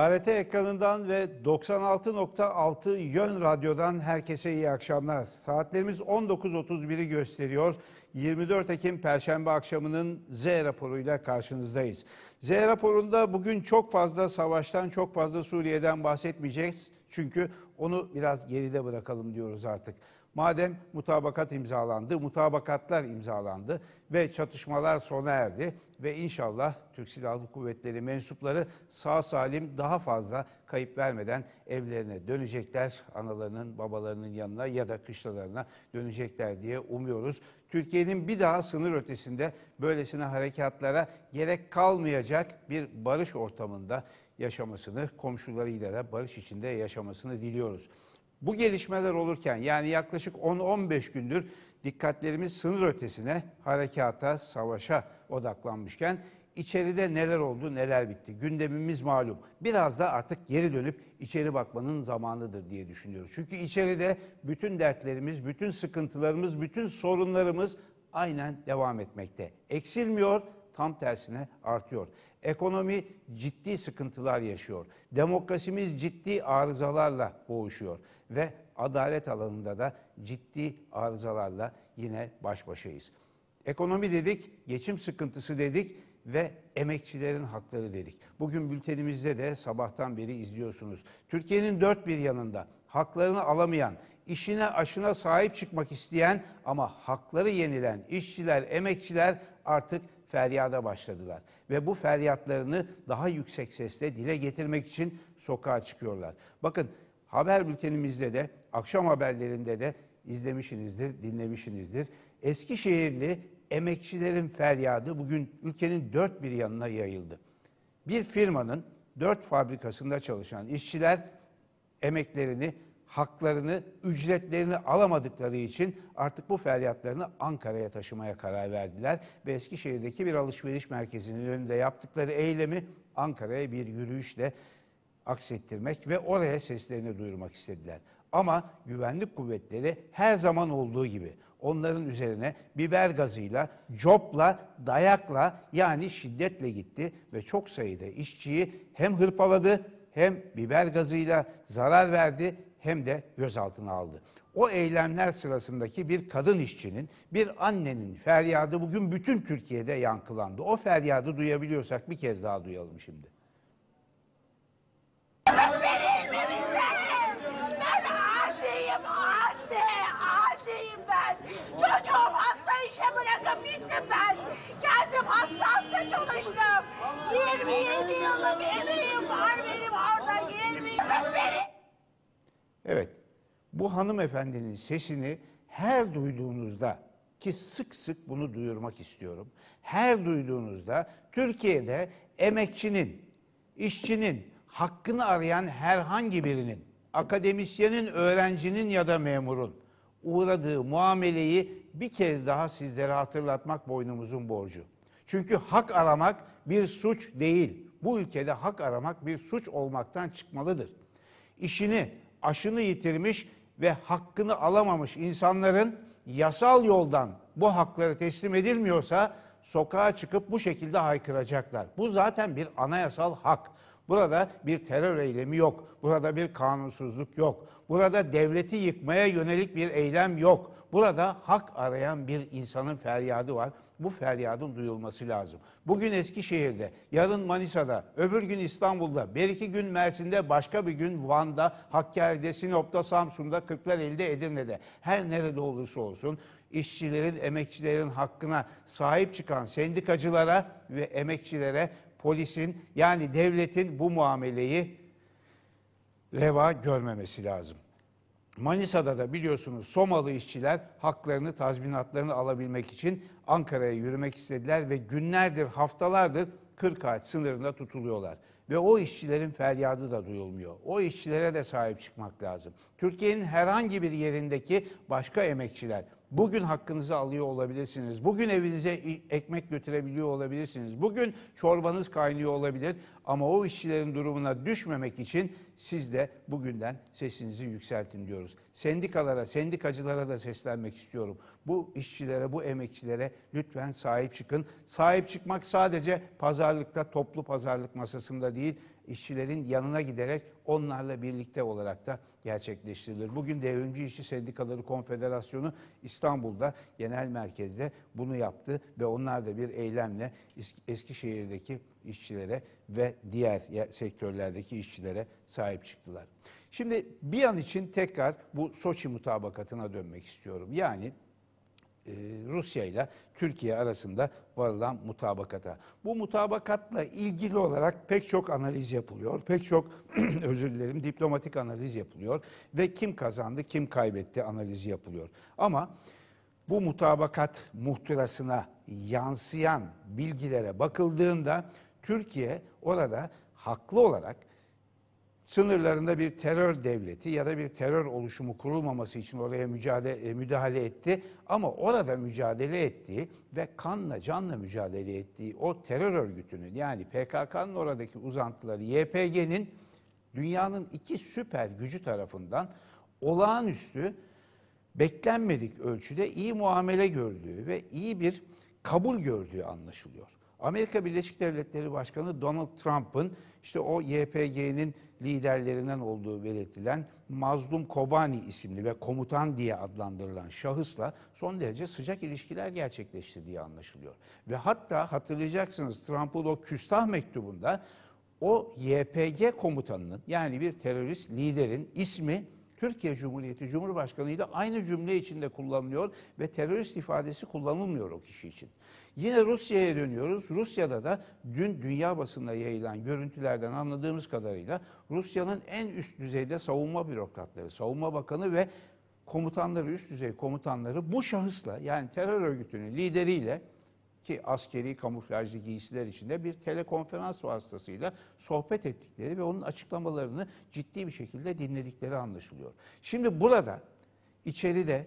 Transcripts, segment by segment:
KRT ekranından ve 96.6 Yön Radyo'dan herkese iyi akşamlar. Saatlerimiz 19.31'i gösteriyor. 24 Ekim Perşembe akşamının Z raporuyla karşınızdayız. Z raporunda bugün çok fazla savaştan, çok fazla Suriye'den bahsetmeyeceğiz. Çünkü onu biraz geride bırakalım diyoruz artık. Madem mutabakat imzalandı, mutabakatlar imzalandı ve çatışmalar sona erdi ve inşallah Türk Silahlı Kuvvetleri mensupları sağ salim daha fazla kayıp vermeden evlerine dönecekler. Analarının, babalarının yanına ya da kışlalarına dönecekler diye umuyoruz. Türkiye'nin bir daha sınır ötesinde böylesine harekatlara gerek kalmayacak bir barış ortamında yaşamasını, komşularıyla da barış içinde yaşamasını diliyoruz. Bu gelişmeler olurken yani yaklaşık 10-15 gündür dikkatlerimiz sınır ötesine, harekata, savaşa odaklanmışken içeride neler oldu, neler bitti? Gündemimiz malum. Biraz da artık geri dönüp içeri bakmanın zamanıdır diye düşünüyoruz. Çünkü içeride bütün dertlerimiz, bütün sıkıntılarımız, bütün sorunlarımız aynen devam etmekte. Eksilmiyor, tam tersine artıyor. Ekonomi ciddi sıkıntılar yaşıyor. Demokrasimiz ciddi arızalarla boğuşuyor ve adalet alanında da ciddi arızalarla yine baş başayız. Ekonomi dedik, geçim sıkıntısı dedik ve emekçilerin hakları dedik. Bugün bültenimizde de sabahtan beri izliyorsunuz. Türkiye'nin dört bir yanında haklarını alamayan, işine aşına sahip çıkmak isteyen ama hakları yenilen işçiler, emekçiler artık feryada başladılar. Ve bu feryatlarını daha yüksek sesle dile getirmek için sokağa çıkıyorlar. Bakın haber bültenimizde de, akşam haberlerinde de izlemişsinizdir, dinlemişsinizdir. Eskişehirli emekçilerin feryadı bugün ülkenin dört bir yanına yayıldı. Bir firmanın dört fabrikasında çalışan işçiler emeklerini, haklarını, ücretlerini alamadıkları için artık bu feryatlarını Ankara'ya taşımaya karar verdiler. Ve Eskişehir'deki bir alışveriş merkezinin önünde yaptıkları eylemi Ankara'ya bir yürüyüşle aksettirmek ve oraya seslerini duyurmak istediler. Ama güvenlik kuvvetleri her zaman olduğu gibi onların üzerine biber gazıyla, copla, dayakla yani şiddetle gitti ve çok sayıda işçiyi hem hırpaladı hem biber gazıyla zarar verdi hem de gözaltına aldı. O eylemler sırasındaki bir kadın işçinin, bir annenin feryadı bugün bütün Türkiye'de yankılandı. O feryadı duyabiliyorsak bir kez daha duyalım şimdi. trafikte ben kendim hassasla çalıştım. 27 yıllık emeğim var benim orada 20 yıllık Evet, bu hanımefendinin sesini her duyduğunuzda ki sık sık bunu duyurmak istiyorum. Her duyduğunuzda Türkiye'de emekçinin, işçinin, hakkını arayan herhangi birinin, akademisyenin, öğrencinin ya da memurun uğradığı muameleyi bir kez daha sizlere hatırlatmak boynumuzun borcu. Çünkü hak aramak bir suç değil. Bu ülkede hak aramak bir suç olmaktan çıkmalıdır. İşini, aşını yitirmiş ve hakkını alamamış insanların yasal yoldan bu hakları teslim edilmiyorsa sokağa çıkıp bu şekilde haykıracaklar. Bu zaten bir anayasal hak. Burada bir terör eylemi yok. Burada bir kanunsuzluk yok. Burada devleti yıkmaya yönelik bir eylem yok. Burada hak arayan bir insanın feryadı var. Bu feryadın duyulması lazım. Bugün Eskişehir'de, yarın Manisa'da, öbür gün İstanbul'da, bir iki gün Mersin'de, başka bir gün Van'da, Hakkari'de, Sinop'ta, Samsun'da, Kırklareli'de, Edirne'de. Her nerede olursa olsun işçilerin, emekçilerin hakkına sahip çıkan sendikacılara ve emekçilere polisin yani devletin bu muameleyi reva görmemesi lazım. Manisa'da da biliyorsunuz Somalı işçiler haklarını, tazminatlarını alabilmek için Ankara'ya yürümek istediler ve günlerdir, haftalardır 40 Kırkağaç sınırında tutuluyorlar. Ve o işçilerin feryadı da duyulmuyor. O işçilere de sahip çıkmak lazım. Türkiye'nin herhangi bir yerindeki başka emekçiler, Bugün hakkınızı alıyor olabilirsiniz. Bugün evinize ekmek götürebiliyor olabilirsiniz. Bugün çorbanız kaynıyor olabilir ama o işçilerin durumuna düşmemek için siz de bugünden sesinizi yükseltin diyoruz. Sendikalara, sendikacılara da seslenmek istiyorum. Bu işçilere, bu emekçilere lütfen sahip çıkın. Sahip çıkmak sadece pazarlıkta, toplu pazarlık masasında değil, işçilerin yanına giderek onlarla birlikte olarak da gerçekleştirilir. Bugün Devrimci İşçi Sendikaları Konfederasyonu İstanbul'da genel merkezde bunu yaptı ve onlar da bir eylemle Eskişehir'deki işçilere ve diğer sektörlerdeki işçilere sahip çıktılar. Şimdi bir an için tekrar bu Soçi mutabakatına dönmek istiyorum. Yani e, Rusya ile Türkiye arasında varılan mutabakata. Bu mutabakatla ilgili olarak pek çok analiz yapılıyor. Pek çok özür dilerim diplomatik analiz yapılıyor ve kim kazandı, kim kaybetti analizi yapılıyor. Ama bu mutabakat muhtırasına yansıyan bilgilere bakıldığında Türkiye orada haklı olarak sınırlarında bir terör devleti ya da bir terör oluşumu kurulmaması için oraya mücadele, e, müdahale etti. Ama orada mücadele ettiği ve kanla canla mücadele ettiği o terör örgütünün yani PKK'nın oradaki uzantıları YPG'nin dünyanın iki süper gücü tarafından olağanüstü beklenmedik ölçüde iyi muamele gördüğü ve iyi bir kabul gördüğü anlaşılıyor. Amerika Birleşik Devletleri Başkanı Donald Trump'ın işte o YPG'nin liderlerinden olduğu belirtilen Mazlum Kobani isimli ve komutan diye adlandırılan şahısla son derece sıcak ilişkiler gerçekleştirdiği anlaşılıyor. Ve hatta hatırlayacaksınız Trump'ın o küstah mektubunda o YPG komutanının yani bir terörist liderin ismi Türkiye Cumhuriyeti Cumhurbaşkanı ile aynı cümle içinde kullanılıyor ve terörist ifadesi kullanılmıyor o kişi için. Yine Rusya'ya dönüyoruz. Rusya'da da dün dünya basında yayılan görüntülerden anladığımız kadarıyla Rusya'nın en üst düzeyde savunma bürokratları, savunma bakanı ve komutanları, üst düzey komutanları bu şahısla yani terör örgütünün lideriyle ki askeri kamuflajlı giysiler içinde bir telekonferans vasıtasıyla sohbet ettikleri ve onun açıklamalarını ciddi bir şekilde dinledikleri anlaşılıyor. Şimdi burada içeride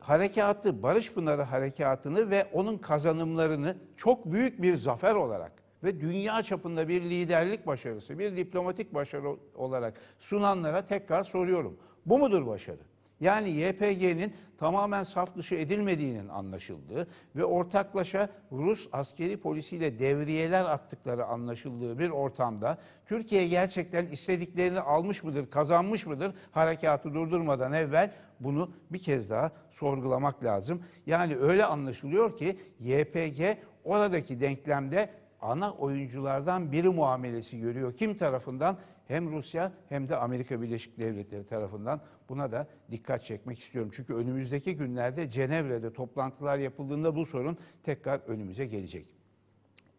harekatı, Barış Pınarı harekatını ve onun kazanımlarını çok büyük bir zafer olarak ve dünya çapında bir liderlik başarısı, bir diplomatik başarı olarak sunanlara tekrar soruyorum. Bu mudur başarı? Yani YPG'nin tamamen saf dışı edilmediğinin anlaşıldığı ve ortaklaşa Rus askeri polisiyle devriyeler attıkları anlaşıldığı bir ortamda Türkiye gerçekten istediklerini almış mıdır, kazanmış mıdır harekatı durdurmadan evvel bunu bir kez daha sorgulamak lazım. Yani öyle anlaşılıyor ki YPG oradaki denklemde ana oyunculardan biri muamelesi görüyor. Kim tarafından? hem Rusya hem de Amerika Birleşik Devletleri tarafından buna da dikkat çekmek istiyorum. Çünkü önümüzdeki günlerde Cenevre'de toplantılar yapıldığında bu sorun tekrar önümüze gelecek.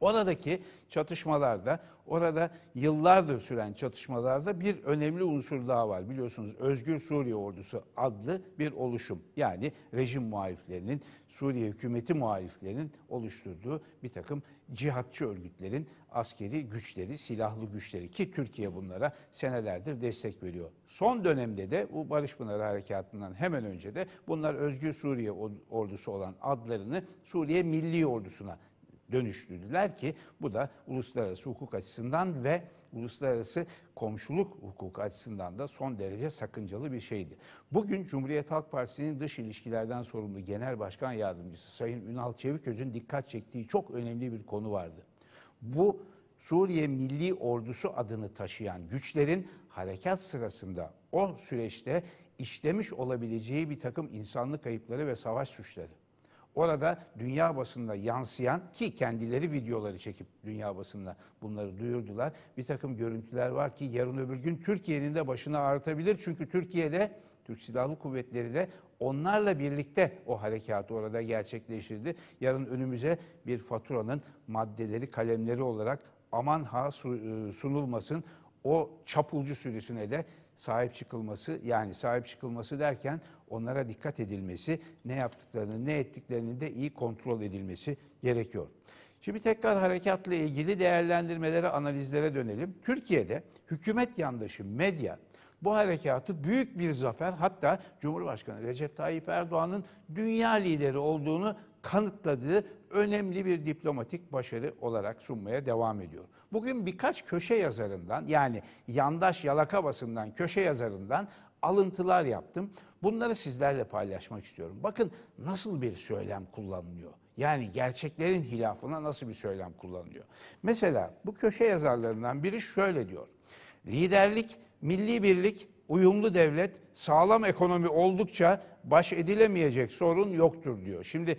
Oradaki çatışmalarda, orada yıllardır süren çatışmalarda bir önemli unsur daha var. Biliyorsunuz Özgür Suriye Ordusu adlı bir oluşum. Yani rejim muhaliflerinin, Suriye hükümeti muhaliflerinin oluşturduğu bir takım cihatçı örgütlerin askeri güçleri, silahlı güçleri ki Türkiye bunlara senelerdir destek veriyor. Son dönemde de bu Barış Pınarı Harekatı'ndan hemen önce de bunlar Özgür Suriye Ordusu olan adlarını Suriye Milli Ordusu'na dönüştürdüler ki bu da uluslararası hukuk açısından ve uluslararası komşuluk hukuk açısından da son derece sakıncalı bir şeydi. Bugün Cumhuriyet Halk Partisi'nin dış ilişkilerden sorumlu Genel Başkan Yardımcısı Sayın Ünal Çeviköz'ün dikkat çektiği çok önemli bir konu vardı. Bu Suriye Milli Ordusu adını taşıyan güçlerin harekat sırasında o süreçte işlemiş olabileceği bir takım insanlık kayıpları ve savaş suçları. Orada dünya basında yansıyan ki kendileri videoları çekip dünya basında bunları duyurdular. Bir takım görüntüler var ki yarın öbür gün Türkiye'nin de başına artabilir Çünkü Türkiye'de Türk Silahlı Kuvvetleri de onlarla birlikte o harekatı orada gerçekleştirdi. Yarın önümüze bir faturanın maddeleri, kalemleri olarak aman ha e, sunulmasın o çapulcu sürüsüne de sahip çıkılması yani sahip çıkılması derken onlara dikkat edilmesi, ne yaptıklarını, ne ettiklerini de iyi kontrol edilmesi gerekiyor. Şimdi tekrar harekatla ilgili değerlendirmelere, analizlere dönelim. Türkiye'de hükümet yandaşı medya bu harekatı büyük bir zafer hatta Cumhurbaşkanı Recep Tayyip Erdoğan'ın dünya lideri olduğunu kanıtladığı önemli bir diplomatik başarı olarak sunmaya devam ediyor. Bugün birkaç köşe yazarından yani yandaş yalaka basından köşe yazarından alıntılar yaptım. Bunları sizlerle paylaşmak istiyorum. Bakın nasıl bir söylem kullanılıyor. Yani gerçeklerin hilafına nasıl bir söylem kullanılıyor. Mesela bu köşe yazarlarından biri şöyle diyor. Liderlik, milli birlik, uyumlu devlet, sağlam ekonomi oldukça baş edilemeyecek sorun yoktur diyor. Şimdi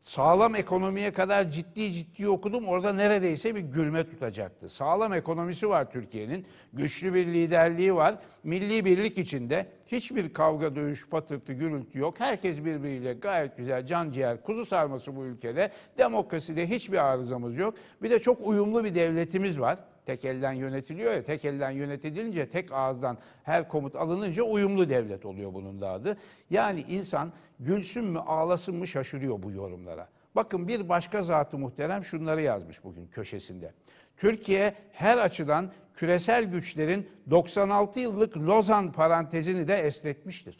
Sağlam ekonomiye kadar ciddi ciddi okudum. Orada neredeyse bir gülme tutacaktı. Sağlam ekonomisi var Türkiye'nin. Güçlü bir liderliği var. Milli birlik içinde hiçbir kavga, dövüş, patırtı, gürültü yok. Herkes birbiriyle gayet güzel can ciğer, kuzu sarması bu ülkede. Demokraside hiçbir arızamız yok. Bir de çok uyumlu bir devletimiz var tek elden yönetiliyor ya tek elden yönetilince tek ağızdan her komut alınınca uyumlu devlet oluyor bunun da adı. Yani insan gülsün mü ağlasın mı şaşırıyor bu yorumlara. Bakın bir başka zatı muhterem şunları yazmış bugün köşesinde. Türkiye her açıdan küresel güçlerin 96 yıllık Lozan parantezini de esnetmiştir.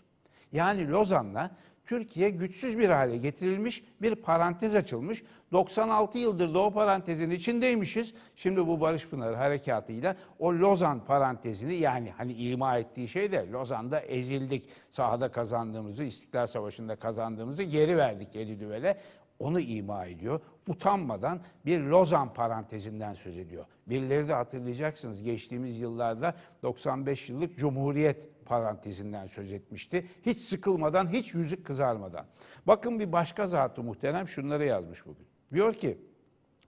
Yani Lozan'la Türkiye güçsüz bir hale getirilmiş, bir parantez açılmış. 96 yıldır da o parantezin içindeymişiz. Şimdi bu Barış Pınarı harekatıyla o Lozan parantezini yani hani ima ettiği şey de Lozan'da ezildik. Sahada kazandığımızı, İstiklal Savaşı'nda kazandığımızı geri verdik Yedi Düvel'e onu ima ediyor. Utanmadan bir Lozan parantezinden söz ediyor. Birileri de hatırlayacaksınız geçtiğimiz yıllarda 95 yıllık Cumhuriyet parantezinden söz etmişti. Hiç sıkılmadan, hiç yüzük kızarmadan. Bakın bir başka zatı muhterem şunları yazmış bugün. Diyor ki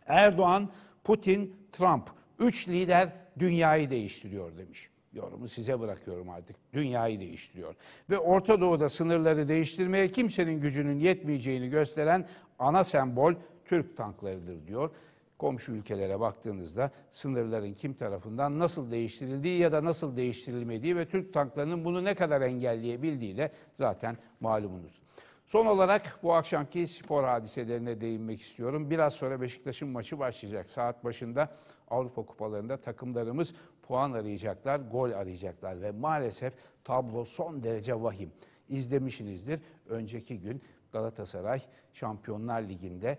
Erdoğan, Putin, Trump. Üç lider dünyayı değiştiriyor demiş yorumu size bırakıyorum artık. Dünyayı değiştiriyor. Ve Orta Doğu'da sınırları değiştirmeye kimsenin gücünün yetmeyeceğini gösteren ana sembol Türk tanklarıdır diyor. Komşu ülkelere baktığınızda sınırların kim tarafından nasıl değiştirildiği ya da nasıl değiştirilmediği ve Türk tanklarının bunu ne kadar engelleyebildiği de zaten malumunuz. Son olarak bu akşamki spor hadiselerine değinmek istiyorum. Biraz sonra Beşiktaş'ın maçı başlayacak. Saat başında Avrupa Kupalarında takımlarımız puan arayacaklar, gol arayacaklar ve maalesef tablo son derece vahim. İzlemişsinizdir önceki gün Galatasaray Şampiyonlar Ligi'nde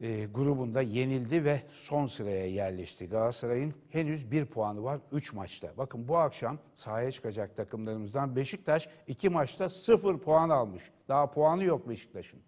e, grubunda yenildi ve son sıraya yerleşti. Galatasaray'ın henüz bir puanı var 3 maçta. Bakın bu akşam sahaya çıkacak takımlarımızdan Beşiktaş 2 maçta 0 puan almış. Daha puanı yok Beşiktaş'ın.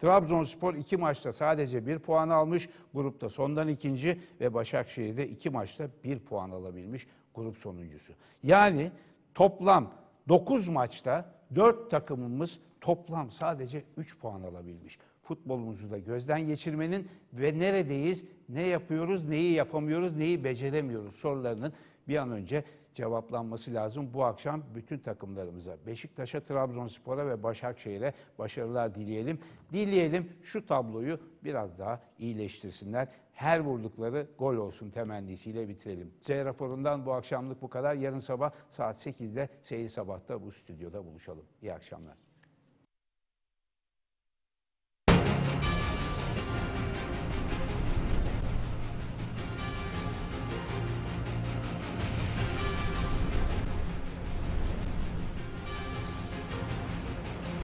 Trabzonspor iki maçta sadece bir puan almış. Grupta sondan ikinci ve Başakşehir'de iki maçta bir puan alabilmiş grup sonuncusu. Yani toplam 9 maçta 4 takımımız toplam sadece 3 puan alabilmiş. Futbolumuzu da gözden geçirmenin ve neredeyiz, ne yapıyoruz, neyi yapamıyoruz, neyi beceremiyoruz sorularının bir an önce cevaplanması lazım bu akşam bütün takımlarımıza. Beşiktaş'a, Trabzonspor'a ve Başakşehir'e başarılar dileyelim. Dileyelim şu tabloyu biraz daha iyileştirsinler. Her vurdukları gol olsun temennisiyle bitirelim. Z raporundan bu akşamlık bu kadar. Yarın sabah saat 8'de Seyir Sabah'ta bu stüdyoda buluşalım. İyi akşamlar.